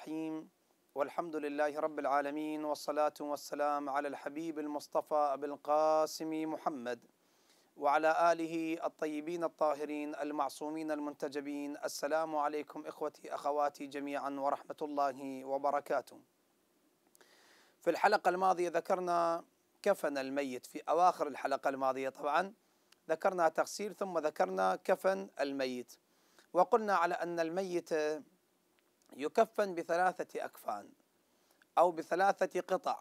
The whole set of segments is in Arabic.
الرحيم والحمد لله رب العالمين والصلاة والسلام على الحبيب المصطفى أبي القاسم محمد وعلى آله الطيبين الطاهرين المعصومين المنتجبين السلام عليكم إخوتي أخواتي جميعا ورحمة الله وبركاته في الحلقة الماضية ذكرنا كفن الميت في أواخر الحلقة الماضية طبعا ذكرنا تغسيل ثم ذكرنا كفن الميت وقلنا على أن الميت يكفن بثلاثة أكفان أو بثلاثة قطع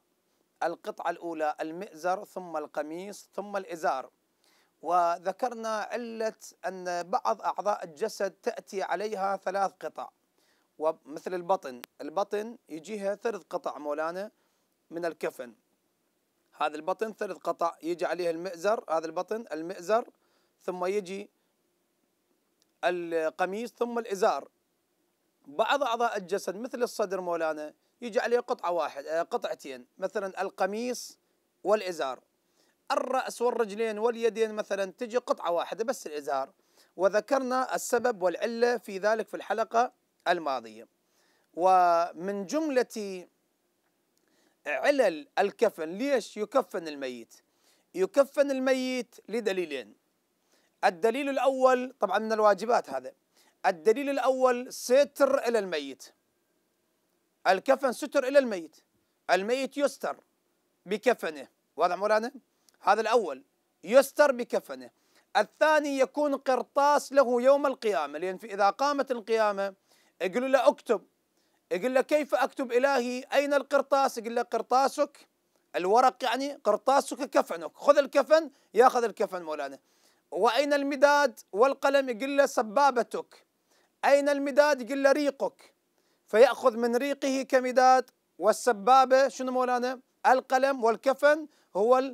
القطعة الأولى المئزر ثم القميص ثم الإزار وذكرنا علة أن بعض أعضاء الجسد تأتي عليها ثلاث قطع ومثل البطن البطن يجيها ثلث قطع مولانا من الكفن هذا البطن ثلث قطع يجي عليه المئزر هذا البطن المئزر ثم يجي القميص ثم الإزار بعض اعضاء الجسد مثل الصدر مولانا يجي عليه قطعه واحد آه، قطعتين مثلا القميص والازار الراس والرجلين واليدين مثلا تجي قطعه واحده بس الازار وذكرنا السبب والعله في ذلك في الحلقه الماضيه ومن جمله علل الكفن ليش يكفن الميت يكفن الميت لدليلين الدليل الاول طبعا من الواجبات هذا الدليل الأول ستر إلى الميت الكفن ستر إلى الميت الميت يستر بكفنه واضح مولانا هذا الأول يستر بكفنه الثاني يكون قرطاس له يوم القيامة لأن إذا قامت القيامة يقول له اكتب يقول له كيف أكتب إلهي أين القرطاس يقول له قرطاسك الورق يعني قرطاسك كفنك خذ الكفن ياخذ الكفن مولانا وأين المداد والقلم يقول له سبابتك أين المداد قل له ريقك فيأخذ من ريقه كمداد والسبابة شنو مولانا القلم والكفن هو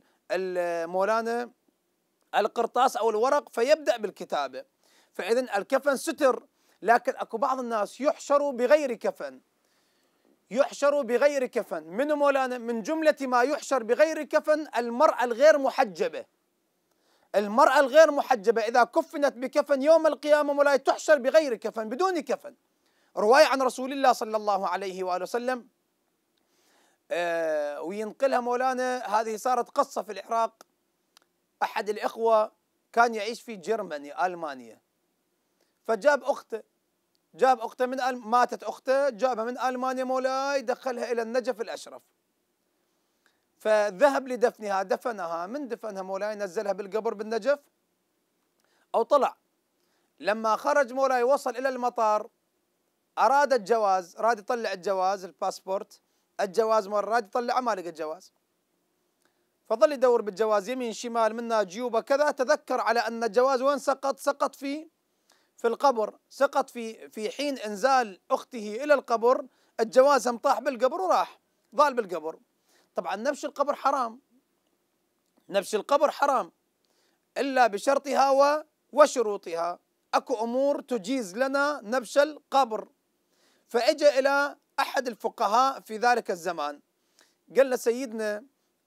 مولانا القرطاس أو الورق فيبدأ بالكتابة فإذا الكفن ستر لكن أكو بعض الناس يحشروا بغير كفن يحشر بغير كفن من مولانا من جملة ما يحشر بغير كفن المرأة الغير محجبة المرأة الغير محجبة إذا كفنت بكفن يوم القيامة ولا تحشر بغير كفن بدون كفن رواية عن رسول الله صلى الله عليه وآله وسلم آه، وينقلها مولانا هذه صارت قصة في العراق أحد الإخوة كان يعيش في جرمني ألمانيا فجاب أخته جاب أخته من ماتت أخته جابها من ألمانيا مولاي دخلها إلى النجف الأشرف فذهب لدفنها دفنها من دفنها مولاي نزلها بالقبر بالنجف أو طلع لما خرج مولاي وصل إلى المطار أراد الجواز راد يطلع الجواز الباسبورت الجواز مرة راد يطلعه ما لقى الجواز فظل يدور بالجواز يمين شمال منا جيوبه كذا تذكر على أن الجواز وين سقط سقط في في القبر سقط في في حين إنزال أخته إلى القبر الجواز هم طاح بالقبر وراح ضال بالقبر طبعا نبش القبر حرام نبش القبر حرام إلا بشرطها وشروطها أكو أمور تجيز لنا نبش القبر فإجا إلى أحد الفقهاء في ذلك الزمان قال له سيدنا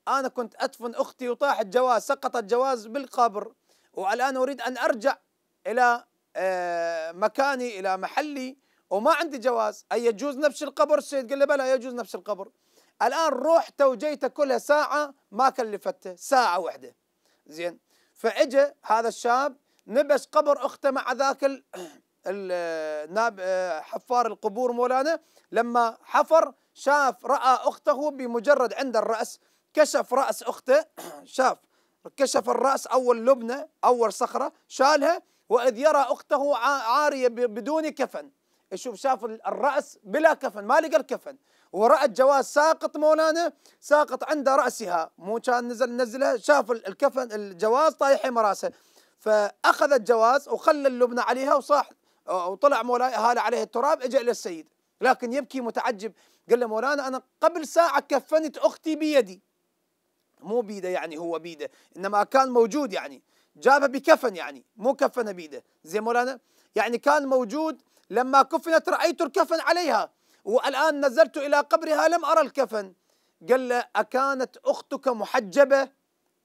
أنا كنت أدفن أختي وطاح الجواز سقط الجواز بالقبر والآن أريد أن أرجع إلى آه، مكاني إلى محلي وما عندي جواز أي يجوز نبش القبر السيد قال له بلى يجوز نبش القبر الآن رحت وجيت كلها ساعة ما كلفته ساعة واحدة زين فاجى هذا الشاب نبش قبر أخته مع ذاك الناب حفار القبور مولانا لما حفر شاف رأى أخته بمجرد عند الرأس كشف رأس أخته شاف كشف الرأس أول لبنة أول صخرة شالها وإذ يرى أخته عارية بدون كفن يشوف شاف الراس بلا كفن ما لقى الكفن وراى الجواز ساقط مولانا ساقط عند راسها مو كان نزل نزله شاف الكفن الجواز طايح راسه فاخذ الجواز وخلى اللبنه عليها وصاح وطلع مولاي هال عليه التراب اجى الى السيد لكن يبكي متعجب قال له مولانا انا قبل ساعه كفنت اختي بيدي مو بيده يعني هو بيده انما كان موجود يعني جابه بكفن يعني مو كفنه بيده زي مولانا يعني كان موجود لما كفنت رأيت الكفن عليها والآن نزلت إلى قبرها لم أرى الكفن قال له أكانت أختك محجبة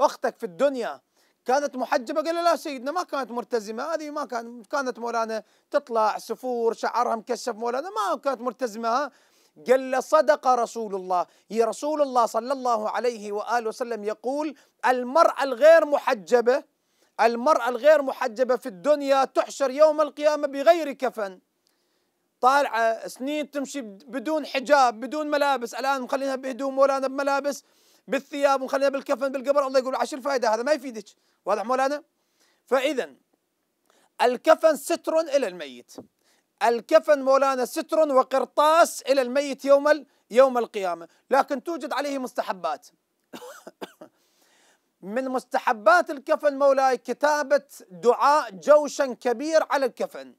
أختك في الدنيا كانت محجبة قال له لا سيدنا ما كانت مرتزمة هذه ما كان كانت مولانا تطلع سفور شعرها مكشف مولانا ما كانت مرتزمة قال له صدق رسول الله هي رسول الله صلى الله عليه وآله وسلم يقول المرأة الغير محجبة المرأة الغير محجبة في الدنيا تحشر يوم القيامة بغير كفن طالعه سنين تمشي بدون حجاب بدون ملابس الان مخلينها بهدوم مولانا بملابس بالثياب ومخلينها بالكفن بالقبر الله يقول عشر الفائده هذا ما يفيدك واضح مولانا فاذا الكفن ستر الى الميت الكفن مولانا ستر وقرطاس الى الميت يوم يوم القيامه لكن توجد عليه مستحبات من مستحبات الكفن مولاي كتابه دعاء جوشا كبير على الكفن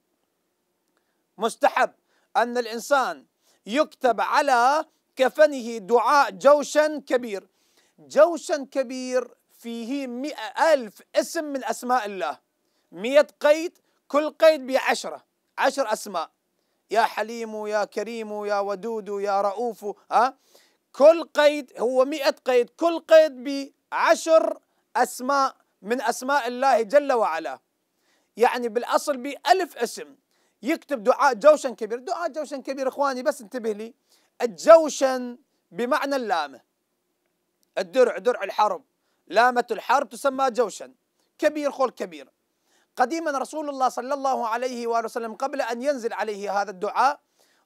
مستحب أن الإنسان يكتب على كفنه دعاء جوشا كبير جوشا كبير فيه مئة ألف اسم من أسماء الله مئة قيد كل قيد بعشرة عشر أسماء يا حليم يا كريم يا ودود يا رؤوف ها كل قيد هو مئة قيد كل قيد بعشر أسماء من أسماء الله جل وعلا يعني بالأصل بألف اسم يكتب دعاء جوشن كبير دعاء جوشن كبير إخواني بس انتبه لي الجوشن بمعنى اللامة الدرع درع الحرب لامة الحرب تسمى جوشن كبير خول كبير قديما رسول الله صلى الله عليه وآله وسلم قبل أن ينزل عليه هذا الدعاء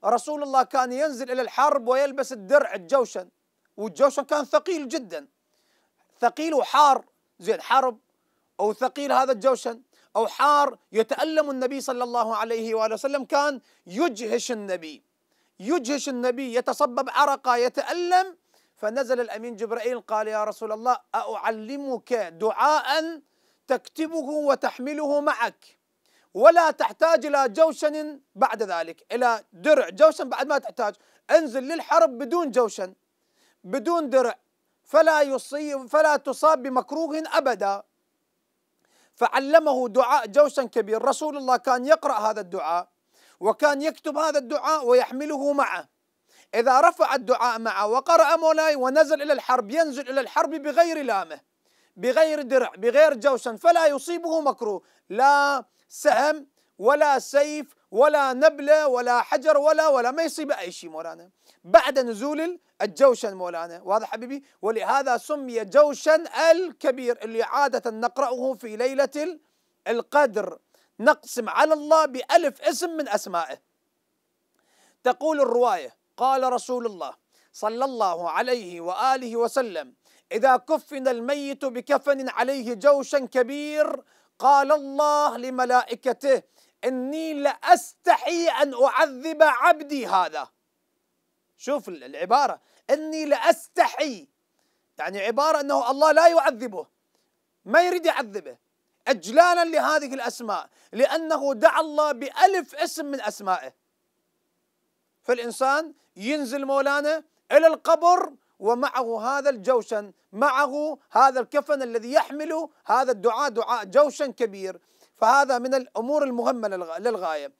رسول الله كان ينزل إلى الحرب ويلبس الدرع الجوشن والجوشن كان ثقيل جدا ثقيل وحار زين حرب أو ثقيل هذا الجوشن أو حار يتألم النبي صلى الله عليه وآله وسلم كان يجهش النبي يجهش النبي يتصبب عرقة يتألم فنزل الأمين جبرائيل قال يا رسول الله أعلمك دعاء تكتبه وتحمله معك ولا تحتاج إلى جوشن بعد ذلك إلى درع جوشن بعد ما تحتاج انزل للحرب بدون جوشن بدون درع فلا يصيب فلا تصاب بمكروه أبدا فعلمه دعاء جوشا كبير رسول الله كان يقرأ هذا الدعاء وكان يكتب هذا الدعاء ويحمله معه إذا رفع الدعاء معه وقرأ مولاي ونزل إلى الحرب ينزل إلى الحرب بغير لامه بغير درع بغير جوشن فلا يصيبه مكروه لا سهم ولا سيف ولا نبله ولا حجر ولا ولا ما يصيب اي شيء مولانا بعد نزول الجوشن مولانا واضح حبيبي ولهذا سمي جوشن الكبير اللي عاده نقراه في ليله القدر نقسم على الله بألف اسم من أسمائه تقول الرواية قال رسول الله صلى الله عليه وآله وسلم إذا كفن الميت بكفن عليه جوشا كبير قال الله لملائكته إني لأستحي أن أعذب عبدي هذا شوف العبارة إني لأستحي يعني عبارة أنه الله لا يعذبه ما يريد يعذبه إجلالا لهذه الأسماء لأنه دعا الله بألف اسم من أسمائه فالإنسان ينزل مولانا إلى القبر ومعه هذا الجوشن معه هذا الكفن الذي يحمل هذا الدعاء دعاء جوشن كبير فهذا من الامور المهمه للغايه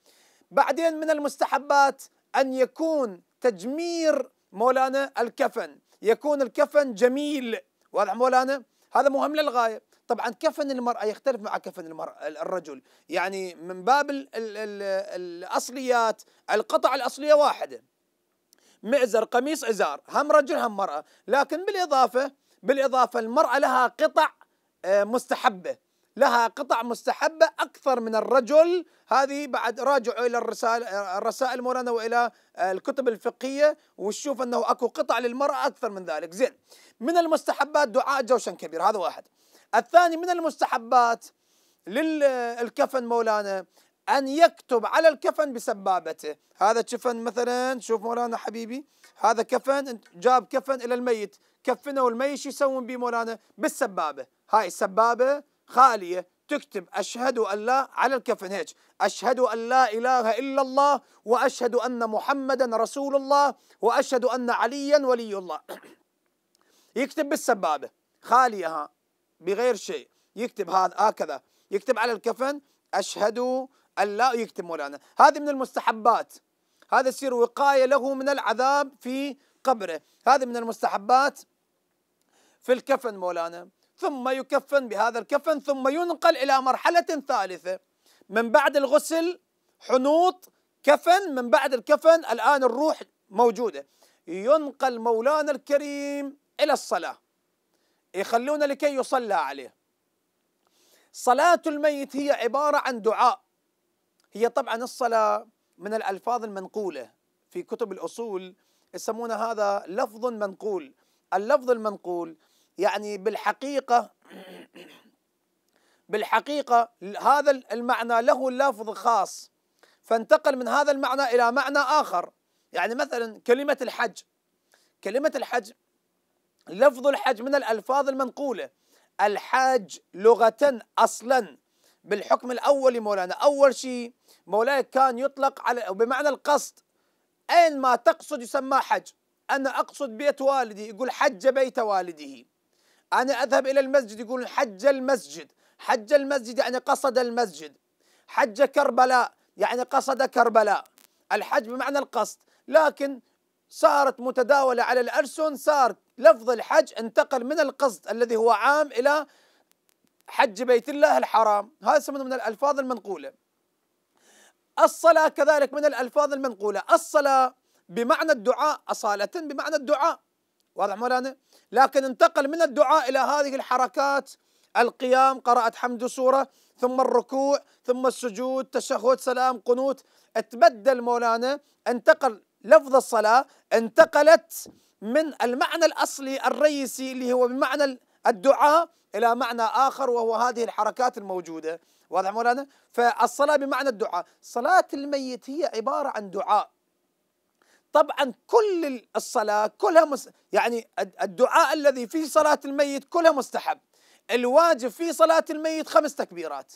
بعدين من المستحبات ان يكون تجمير مولانا الكفن يكون الكفن جميل واضح مولانا هذا مهم للغايه طبعا كفن المرأة يختلف مع كفن المرأة الرجل يعني من باب الـ الـ الـ الأصليات القطع الأصلية واحدة مئزر قميص إزار هم رجل هم مرأة لكن بالإضافة بالإضافة المرأة لها قطع آه، مستحبة لها قطع مستحبة أكثر من الرجل هذه بعد راجعوا إلى الرسائل الرسائل مولانا وإلى الكتب الفقهية وتشوف أنه أكو قطع للمرأة أكثر من ذلك زين من المستحبات دعاء جوشن كبير هذا واحد الثاني من المستحبات للكفن مولانا أن يكتب على الكفن بسبابته هذا كفن مثلا شوف مولانا حبيبي هذا كفن جاب كفن إلى الميت كفنه والميت يسوون به مولانا بالسبابة هاي السبابة خاليه تكتب اشهد ان لا على الكفن هيك اشهد ان لا اله الا الله واشهد ان محمدا رسول الله واشهد ان عليا ولي الله يكتب بالسبابه خاليه ها بغير شيء يكتب هذا هكذا يكتب على الكفن اشهد ان لا يكتب مولانا هذه من المستحبات هذا يصير وقايه له من العذاب في قبره هذه من المستحبات في الكفن مولانا ثم يكفن بهذا الكفن ثم ينقل إلى مرحلة ثالثة من بعد الغسل حنوط كفن من بعد الكفن الآن الروح موجودة ينقل مولانا الكريم إلى الصلاة يخلونا لكي يصلى عليه صلاة الميت هي عبارة عن دعاء هي طبعا الصلاة من الألفاظ المنقولة في كتب الأصول يسمون هذا لفظ منقول اللفظ المنقول يعني بالحقيقة بالحقيقة هذا المعنى له لفظ خاص فانتقل من هذا المعنى إلى معنى آخر يعني مثلا كلمة الحج كلمة الحج لفظ الحج من الألفاظ المنقولة الحاج لغة أصلا بالحكم الأول مولانا أول شيء مولاي كان يطلق على بمعنى القصد أين ما تقصد يسمى حج أنا أقصد بيت والدي يقول حج بيت والده أنا أذهب إلى المسجد يقول حج المسجد حج المسجد يعني قصد المسجد حج كربلاء يعني قصد كربلاء الحج بمعنى القصد لكن صارت متداولة على الأرسون صار لفظ الحج انتقل من القصد الذي هو عام إلى حج بيت الله الحرام هذا يسمونه من الألفاظ المنقولة الصلاة كذلك من الألفاظ المنقولة الصلاة بمعنى الدعاء أصالة بمعنى الدعاء واضح مولانا لكن انتقل من الدعاء إلى هذه الحركات القيام قراءة حمد سورة ثم الركوع ثم السجود تشهد سلام قنوت تبدل مولانا انتقل لفظ الصلاة انتقلت من المعنى الأصلي الرئيسي اللي هو بمعنى الدعاء إلى معنى آخر وهو هذه الحركات الموجودة واضح مولانا فالصلاة بمعنى الدعاء صلاة الميت هي عبارة عن دعاء طبعا كل الصلاة كلها مس... يعني الدعاء الذي في صلاة الميت كلها مستحب الواجب في صلاة الميت خمس تكبيرات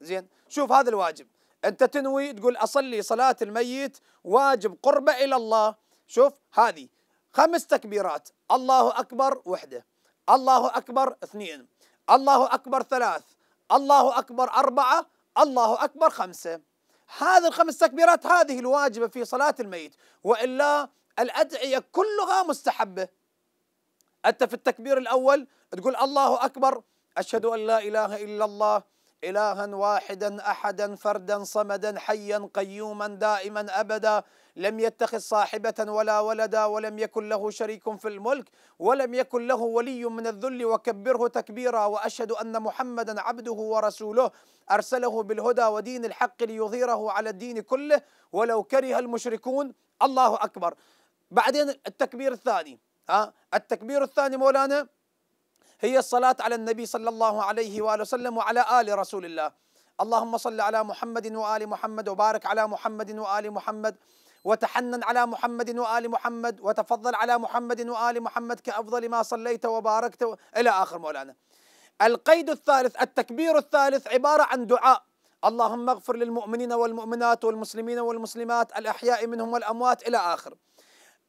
زين شوف هذا الواجب أنت تنوي تقول أصلي صلاة الميت واجب قربة إلى الله شوف هذه خمس تكبيرات الله أكبر وحدة الله أكبر اثنين الله أكبر ثلاث الله أكبر أربعة الله أكبر خمسة هذه الخمس تكبيرات هذه الواجبة في صلاة الميت وإلا الأدعية كلها مستحبة أنت في التكبير الأول تقول الله أكبر أشهد أن لا إله إلا الله إلها واحدا أحدا فردا صمدا حيا قيوما دائما أبدا لم يتخذ صاحبة ولا ولدا ولم يكن له شريك في الملك ولم يكن له ولي من الذل وكبره تكبيرا وأشهد أن محمدا عبده ورسوله أرسله بالهدى ودين الحق ليظهره على الدين كله ولو كره المشركون الله أكبر بعدين التكبير الثاني ها التكبير الثاني مولانا هي الصلاة على النبي صلى الله عليه وآله وسلم وعلى آل رسول الله اللهم صل على محمد وآل محمد وبارك على محمد وآل محمد وتحنن على محمد وآل محمد وتفضل على محمد وآل محمد كأفضل ما صليت وباركت و... إلى آخر مولانا القيد الثالث التكبير الثالث عبارة عن دعاء اللهم اغفر للمؤمنين والمؤمنات والمسلمين والمسلمات الأحياء منهم والأموات إلى آخر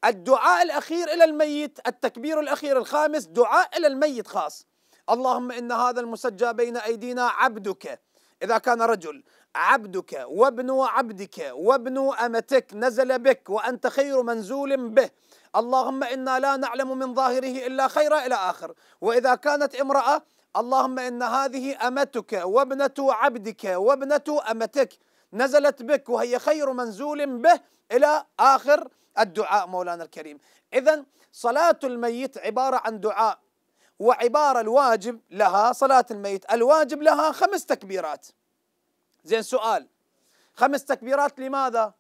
الدعاء الأخير إلى الميت التكبير الأخير الخامس دعاء إلى الميت خاص اللهم إن هذا المسجى بين أيدينا عبدك إذا كان رجل عبدك وابن عبدك وابن أمتك نزل بك وأنت خير منزول به اللهم إنا لا نعلم من ظاهره إلا خيرا إلى آخر وإذا كانت امرأة اللهم إن هذه أمتك وابنة عبدك وابنة أمتك نزلت بك وهي خير منزول به إلى آخر الدعاء مولانا الكريم إذا صلاة الميت عبارة عن دعاء وعبارة الواجب لها صلاة الميت الواجب لها خمس تكبيرات زين سؤال خمس تكبيرات لماذا؟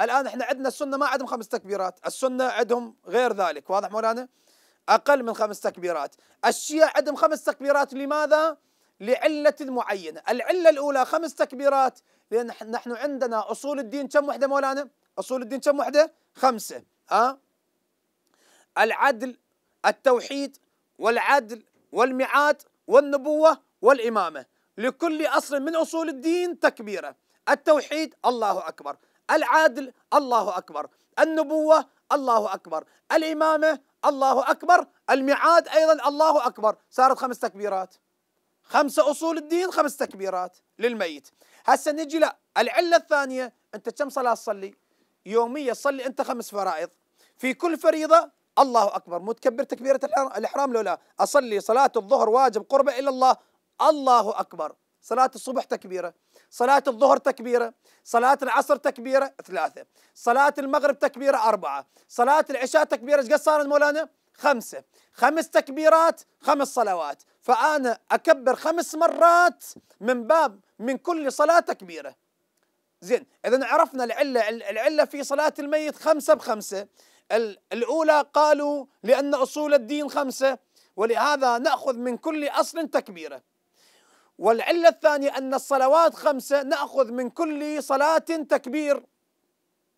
الآن احنا عندنا السنة ما عندهم خمس تكبيرات السنة عندهم غير ذلك واضح مولانا؟ أقل من خمس تكبيرات الشيعة عندهم خمس تكبيرات لماذا؟ لعلة معينة العلة الأولى خمس تكبيرات لأن نحن عندنا أصول الدين كم وحدة مولانا؟ أصول الدين كم وحدة؟ خمسة ها؟ آه؟ العدل التوحيد والعدل والميعاد والنبوة والإمامة لكل أصل من أصول الدين تكبيرة التوحيد الله أكبر العدل الله أكبر النبوة الله أكبر الإمامة الله أكبر الميعاد أيضا الله أكبر صارت خمس تكبيرات خمسة أصول الدين خمس تكبيرات للميت هسه نجي لا العله الثانيه انت كم صلاه تصلي؟ يوميا تصلي انت خمس فرائض في كل فريضه الله اكبر مو تكبر تكبيره الاحرام لو لا اصلي صلاه الظهر واجب قربه الى الله الله اكبر صلاة الصبح تكبيرة صلاة الظهر تكبيرة صلاة العصر تكبيرة ثلاثة صلاة المغرب تكبيرة أربعة صلاة العشاء تكبيرة ايش قد صارت مولانا خمسة خمس تكبيرات خمس صلوات فأنا أكبر خمس مرات من باب من كل صلاة تكبيرة زين إذا عرفنا العلة العلة في صلاة الميت خمسة بخمسة الأولى قالوا لأن أصول الدين خمسة ولهذا نأخذ من كل أصل تكبيرة والعلة الثانية أن الصلوات خمسة نأخذ من كل صلاة تكبير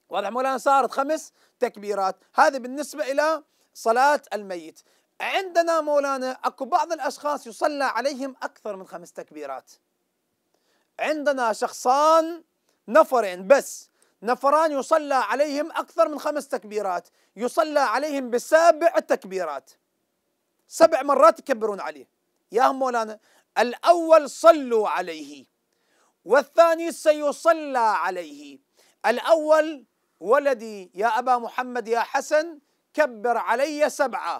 واضح مولانا صارت خمس تكبيرات هذه بالنسبة إلى صلاة الميت عندنا مولانا اكو بعض الاشخاص يصلى عليهم اكثر من خمس تكبيرات عندنا شخصان نفرين بس نفران يصلى عليهم اكثر من خمس تكبيرات يصلى عليهم بسبع تكبيرات سبع مرات يكبرون عليه يا مولانا الاول صلوا عليه والثاني سيصلى عليه الاول ولدي يا ابا محمد يا حسن كبر علي سبعة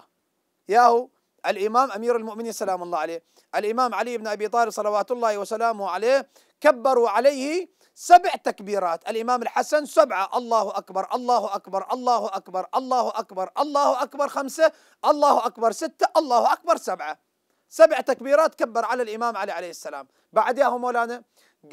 ياهو الإمام أمير المؤمنين سلام الله عليه الإمام علي بن أبي طالب صلوات الله وسلامه عليه كبروا عليه سبع تكبيرات الإمام الحسن سبعة الله أكبر الله أكبر الله أكبر الله أكبر الله أكبر خمسة الله أكبر ستة الله أكبر سبعة سبع تكبيرات كبر على الإمام علي عليه السلام بعد ياهو مولانا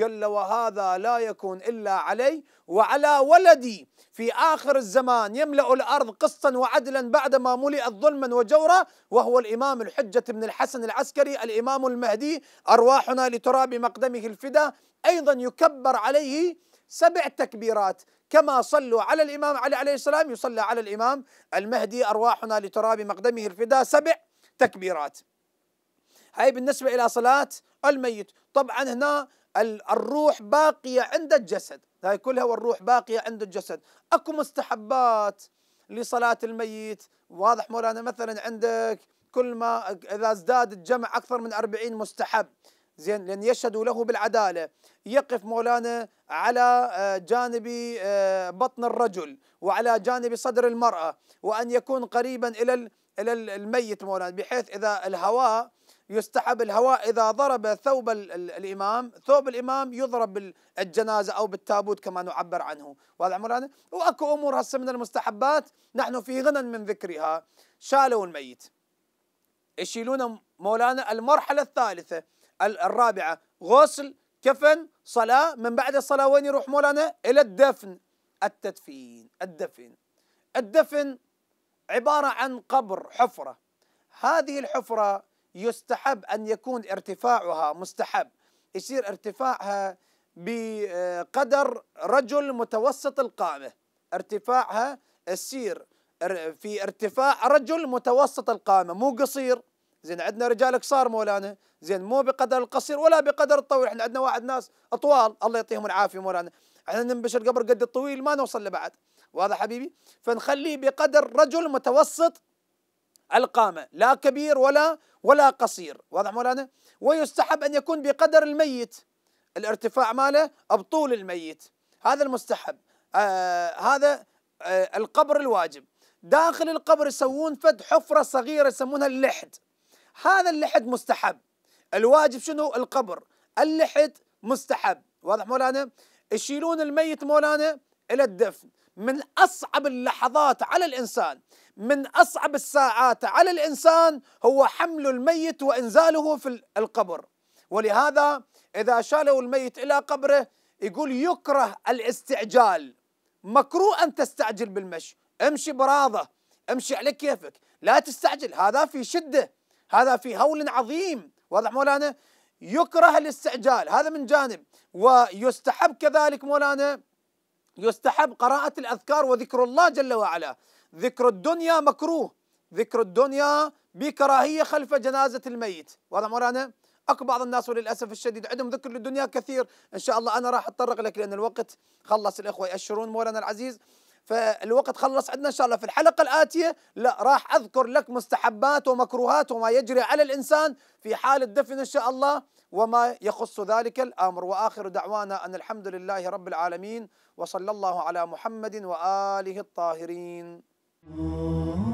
قال له وهذا لا يكون إلا علي وعلى ولدي في آخر الزمان يملأ الأرض قسطا وعدلا بعدما ملئت ظلما وجورا وهو الإمام الحجة بن الحسن العسكري الإمام المهدي أرواحنا لتراب مقدمه الفدا أيضا يكبر عليه سبع تكبيرات كما صلوا على الإمام علي عليه السلام يصلى على الإمام المهدي أرواحنا لتراب مقدمه الفدا سبع تكبيرات هاي بالنسبة إلى صلاة الميت طبعا هنا الروح باقية عند الجسد هاي كلها والروح باقية عند الجسد أكو مستحبات لصلاة الميت واضح مولانا مثلا عندك كل ما إذا ازداد الجمع أكثر من أربعين مستحب زين لأن يشهدوا له بالعدالة يقف مولانا على آه، جانب آه، بطن الرجل وعلى جانب صدر المرأة وأن يكون قريبا إلى إلى الميت مولانا بحيث إذا الهواء يستحب الهواء إذا ضرب ثوب الإمام ثوب الإمام يضرب بالجنازة أو بالتابوت كما نعبر عنه واضح مولانا وأكو أمور هسه من المستحبات نحن في غنى من ذكرها شالوا الميت يشيلون مولانا المرحلة الثالثة الرابعة غسل كفن صلاة من بعد الصلاة وين يروح مولانا إلى الدفن التدفين الدفن الدفن عبارة عن قبر حفرة هذه الحفرة يستحب أن يكون ارتفاعها مستحب يصير ارتفاعها بقدر رجل متوسط القامة ارتفاعها يصير في ارتفاع رجل متوسط القامة مو قصير زين عندنا رجال قصار مولانا زين مو بقدر القصير ولا بقدر الطويل احنا عندنا واحد ناس اطوال الله يعطيهم العافيه مولانا احنا ننبشر قبر قد الطويل ما نوصل لبعد واضح حبيبي فنخليه بقدر رجل متوسط القامة لا كبير ولا ولا قصير واضح مولانا ويستحب أن يكون بقدر الميت الارتفاع ماله بطول الميت هذا المستحب آه هذا آه القبر الواجب داخل القبر يسوون فد حفرة صغيرة يسمونها اللحد هذا اللحد مستحب الواجب شنو القبر اللحد مستحب واضح مولانا يشيلون الميت مولانا إلى الدفن من أصعب اللحظات على الإنسان من أصعب الساعات على الإنسان هو حمل الميت وإنزاله في القبر ولهذا إذا شالوا الميت إلى قبره يقول يكره الاستعجال مكروه أن تستعجل بالمشي امشي براضة امشي على كيفك لا تستعجل هذا في شدة هذا في هول عظيم واضح مولانا يكره الاستعجال هذا من جانب ويستحب كذلك مولانا يستحب قراءة الأذكار وذكر الله جل وعلا ذكر الدنيا مكروه ذكر الدنيا بكراهية خلف جنازة الميت وهذا مرانا اكو بعض الناس وللاسف الشديد عندهم ذكر للدنيا كثير ان شاء الله انا راح اتطرق لك لان الوقت خلص الاخوه ياشرون مولانا العزيز فالوقت خلص عندنا ان شاء الله في الحلقه الاتيه لا راح اذكر لك مستحبات ومكروهات وما يجري على الانسان في حال الدفن ان شاء الله وما يخص ذلك الامر واخر دعوانا ان الحمد لله رب العالمين وصلى الله على محمد واله الطاهرين.